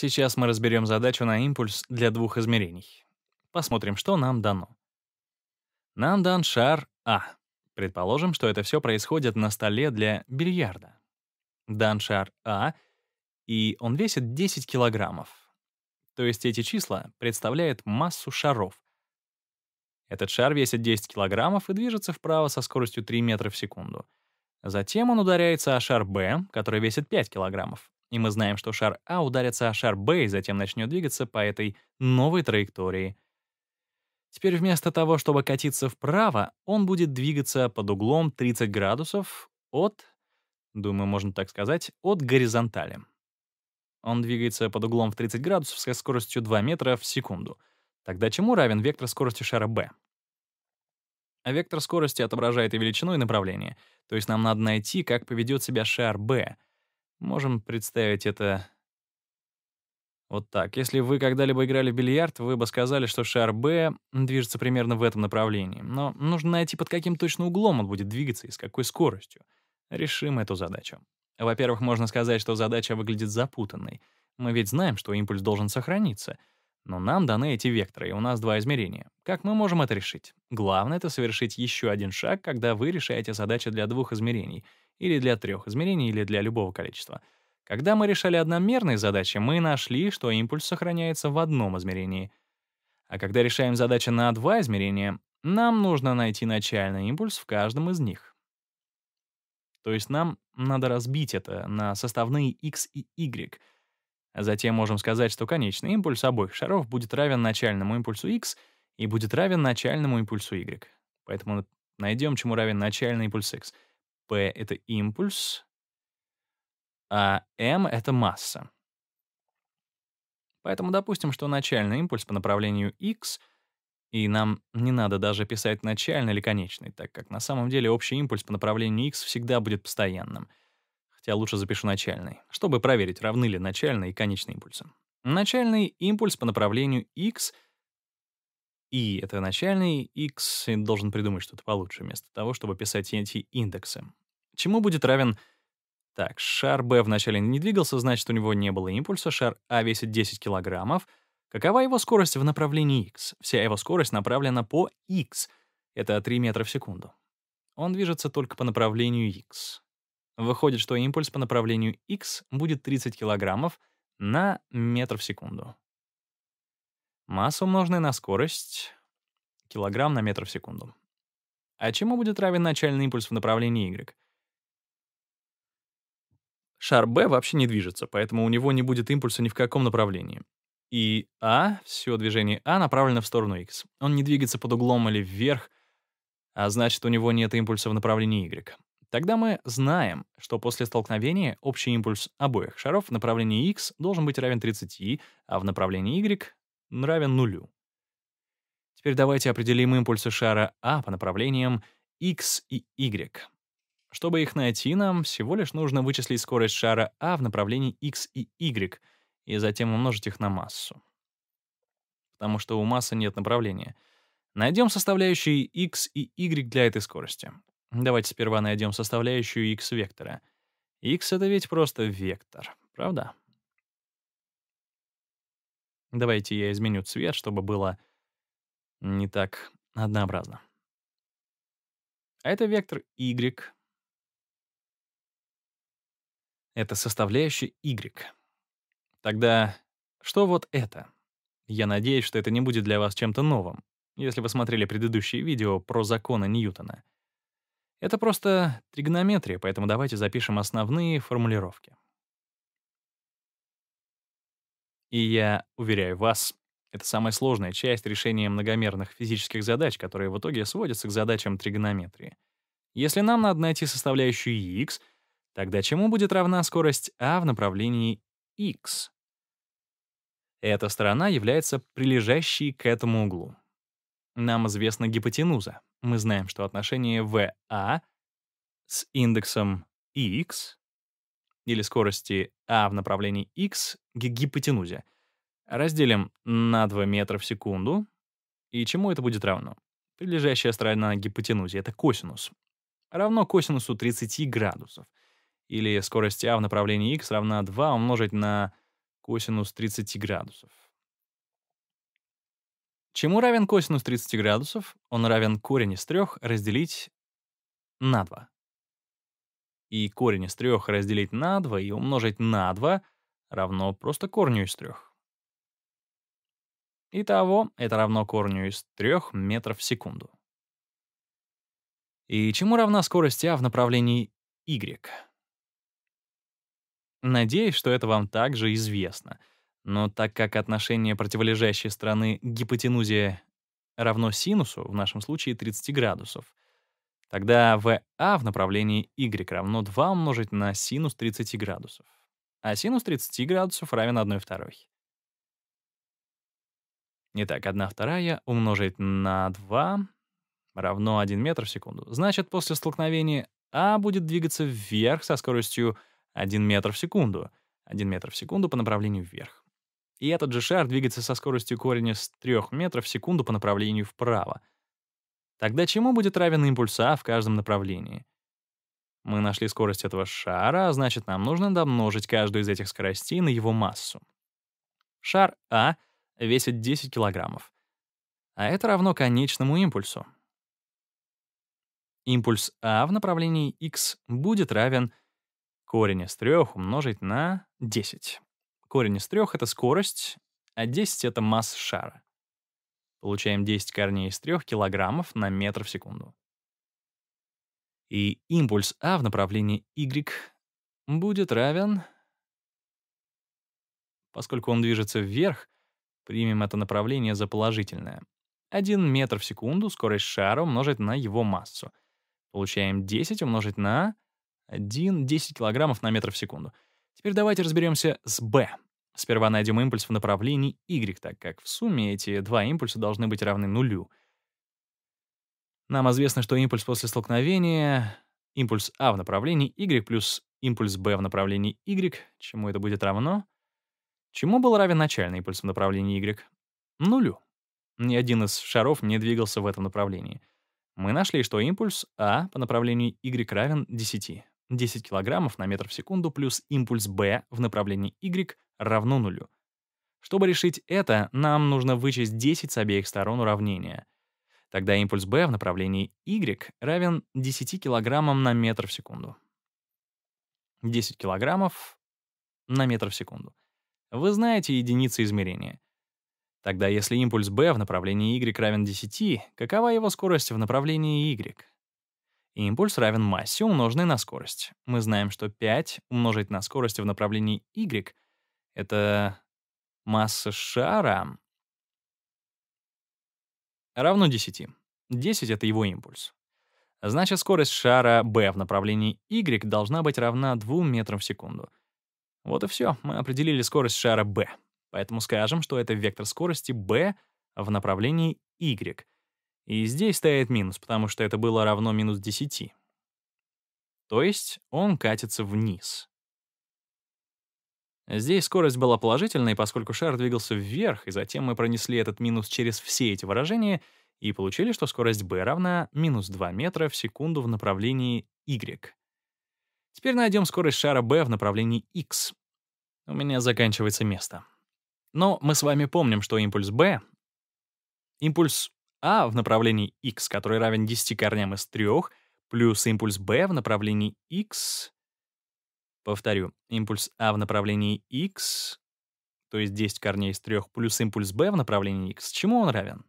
Сейчас мы разберем задачу на импульс для двух измерений. Посмотрим, что нам дано. Нам дан шар А. Предположим, что это все происходит на столе для бильярда. Дан шар А, и он весит 10 килограммов. То есть эти числа представляют массу шаров. Этот шар весит 10 килограммов и движется вправо со скоростью 3 метра в секунду. Затем он ударяется о шар Б, который весит 5 килограммов, и мы знаем, что шар А ударится о шар Б и затем начнет двигаться по этой новой траектории. Теперь вместо того, чтобы катиться вправо, он будет двигаться под углом 30 градусов от, думаю, можно так сказать, от горизонтали. Он двигается под углом в 30 градусов со скоростью 2 метра в секунду. Тогда чему равен вектор скорости шара B? А вектор скорости отображает и величину, и направление. То есть нам надо найти, как поведет себя шар B — Можем представить это вот так. Если вы когда-либо играли в бильярд, вы бы сказали, что шар Б движется примерно в этом направлении. Но нужно найти, под каким точно углом он будет двигаться и с какой скоростью. Решим эту задачу. Во-первых, можно сказать, что задача выглядит запутанной. Мы ведь знаем, что импульс должен сохраниться. Но нам даны эти векторы, и у нас два измерения. Как мы можем это решить? Главное — это совершить еще один шаг, когда вы решаете задачу для двух измерений, или для трех измерений, или для любого количества. Когда мы решали одномерные задачи, мы нашли, что импульс сохраняется в одном измерении. А когда решаем задачи на два измерения, нам нужно найти начальный импульс в каждом из них. То есть нам надо разбить это на составные x и y. затем можем сказать, что конечный импульс обоих шаров будет равен начальному импульсу x и будет равен начальному импульсу y. Поэтому найдем, чему равен начальный импульс x — P — это импульс, а m — это масса. Поэтому допустим, что начальный импульс по направлению x, и нам не надо даже писать начальный или конечный, так как на самом деле общий импульс по направлению x всегда будет постоянным. Хотя лучше запишу начальный, чтобы проверить, равны ли начальный и конечный импульсы. Начальный импульс по направлению x — и это начальный, x и должен придумать что-то получше, вместо того, чтобы писать эти индексы чему будет равен... Так, шар Б вначале не двигался, значит, у него не было импульса, шар А весит 10 килограммов. Какова его скорость в направлении x? Вся его скорость направлена по x. Это 3 метра в секунду. Он движется только по направлению x. Выходит, что импульс по направлению x будет 30 килограммов на метр в секунду. Масса, умноженная на скорость, килограмм на метр в секунду. А чему будет равен начальный импульс в направлении y? Шар Б вообще не движется, поэтому у него не будет импульса ни в каком направлении. И А, все движение А направлено в сторону X. Он не двигается под углом или вверх, а значит, у него нет импульса в направлении Y. Тогда мы знаем, что после столкновения общий импульс обоих шаров в направлении X должен быть равен 30, а в направлении Y равен нулю. Теперь давайте определим импульсы шара А по направлениям X и Y. Чтобы их найти, нам всего лишь нужно вычислить скорость шара А в направлении x и y, и затем умножить их на массу. Потому что у массы нет направления. Найдем составляющие x и y для этой скорости. Давайте сперва найдем составляющую x вектора. x — это ведь просто вектор, правда? Давайте я изменю цвет, чтобы было не так однообразно. А это вектор y —— это составляющая y. Тогда что вот это? Я надеюсь, что это не будет для вас чем-то новым, если вы смотрели предыдущие видео про законы Ньютона. Это просто тригонометрия, поэтому давайте запишем основные формулировки. И я уверяю вас, это самая сложная часть решения многомерных физических задач, которые в итоге сводятся к задачам тригонометрии. Если нам надо найти составляющую x, Тогда чему будет равна скорость А в направлении x? Эта сторона является прилежащей к этому углу. Нам известна гипотенуза. Мы знаем, что отношение ва с индексом x или скорости А в направлении x к гипотенузе разделим на 2 метра в секунду. И чему это будет равно? Прилежащая сторона гипотенузе — это косинус. Равно косинусу 30 градусов — или скорость А в направлении x равна 2 умножить на косинус 30 градусов. Чему равен косинус 30 градусов? Он равен корень из 3 разделить на 2. И корень из 3 разделить на 2 и умножить на 2 равно просто корню из 3. Итого, это равно корню из 3 метров в секунду. И чему равна скорость А в направлении y? Надеюсь, что это вам также известно. Но так как отношение противолежащей стороны гипотенузе равно синусу, в нашем случае 30 градусов, тогда ва в направлении y равно 2 умножить на синус 30 градусов. А синус 30 градусов равен 1 второй. Итак, 1 вторая умножить на 2 равно 1 метр в секунду. Значит, после столкновения А будет двигаться вверх со скоростью 0,1 1 метр в секунду, 1 метр в секунду по направлению вверх. И этот же шар двигается со скоростью корня с 3 метров в секунду по направлению вправо. Тогда чему будет равен импульс А в каждом направлении? Мы нашли скорость этого шара, а значит, нам нужно домножить каждую из этих скоростей на его массу. Шар А весит 10 килограммов. А это равно конечному импульсу. Импульс А в направлении x будет равен корень из 3 умножить на 10. Корень из 3 — это скорость, а 10 — это масса шара. Получаем 10 корней из 3 килограммов на метр в секунду. И импульс А в направлении Y будет равен... Поскольку он движется вверх, примем это направление за положительное. 1 метр в секунду скорость шара умножить на его массу. Получаем 10 умножить на... 1-10 килограммов на метр в секунду. Теперь давайте разберемся с B. Сперва найдем импульс в направлении Y, так как в сумме эти два импульса должны быть равны нулю. Нам известно, что импульс после столкновения, импульс А в направлении Y плюс импульс B в направлении Y, чему это будет равно? Чему был равен начальный импульс в направлении Y? Нулю. Ни один из шаров не двигался в этом направлении. Мы нашли, что импульс А по направлению Y равен 10. 10 кг на метр в секунду плюс импульс b в направлении y равно нулю. Чтобы решить это, нам нужно вычесть 10 с обеих сторон уравнения. Тогда импульс b в направлении y равен 10 кг на метр в секунду. 10 кг на метр в секунду. Вы знаете единицы измерения. Тогда если импульс b в направлении y равен 10, какова его скорость в направлении y? И Импульс равен массе, умноженной на скорость. Мы знаем, что 5 умножить на скорость в направлении y — это масса шара равно 10. 10 — это его импульс. Значит, скорость шара b в направлении y должна быть равна 2 метрам в секунду. Вот и все, мы определили скорость шара b. Поэтому скажем, что это вектор скорости b в направлении y, и здесь стоит минус, потому что это было равно минус 10. То есть он катится вниз. Здесь скорость была положительной, поскольку шар двигался вверх, и затем мы пронесли этот минус через все эти выражения и получили, что скорость b равна минус 2 метра в секунду в направлении y. Теперь найдем скорость шара b в направлении x. У меня заканчивается место. Но мы с вами помним, что импульс b, импульс а в направлении x, который равен 10 корням из 3, плюс импульс b в направлении x. Повторю, импульс а в направлении x, то есть 10 корней из 3, плюс импульс b в направлении x. Чему он равен?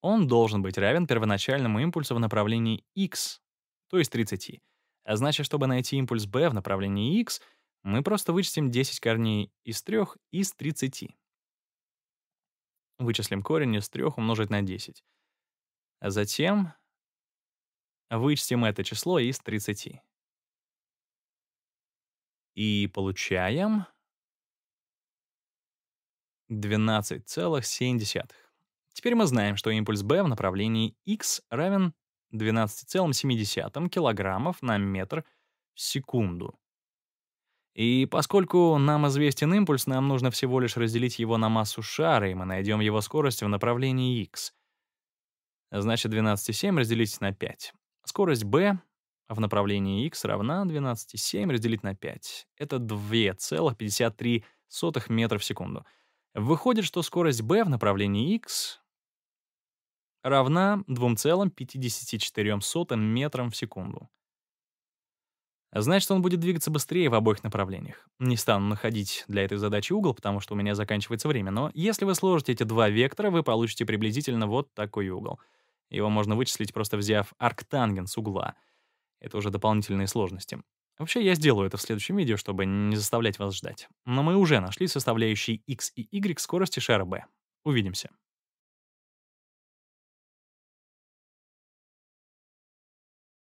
Он должен быть равен первоначальному импульсу в направлении x, то есть 30. А значит, чтобы найти импульс b в направлении x, мы просто вычтем 10 корней из 3 из 30. Вычислим корень из 3 умножить на 10. А затем вычтем это число из 30. И получаем 12,7. Теперь мы знаем, что импульс B в направлении x равен 12,7 килограммов на метр в секунду. И поскольку нам известен импульс, нам нужно всего лишь разделить его на массу шара, и мы найдем его скорость в направлении x. Значит, 12,7 разделить на 5. Скорость b в направлении x равна 12,7 разделить на 5. Это 2,53 метра в секунду. Выходит, что скорость b в направлении x равна 2,54 метрам в секунду. Значит, он будет двигаться быстрее в обоих направлениях. Не стану находить для этой задачи угол, потому что у меня заканчивается время, но если вы сложите эти два вектора, вы получите приблизительно вот такой угол. Его можно вычислить, просто взяв арктангенс угла. Это уже дополнительные сложности. Вообще, я сделаю это в следующем видео, чтобы не заставлять вас ждать. Но мы уже нашли составляющие x и y скорости шара b. Увидимся.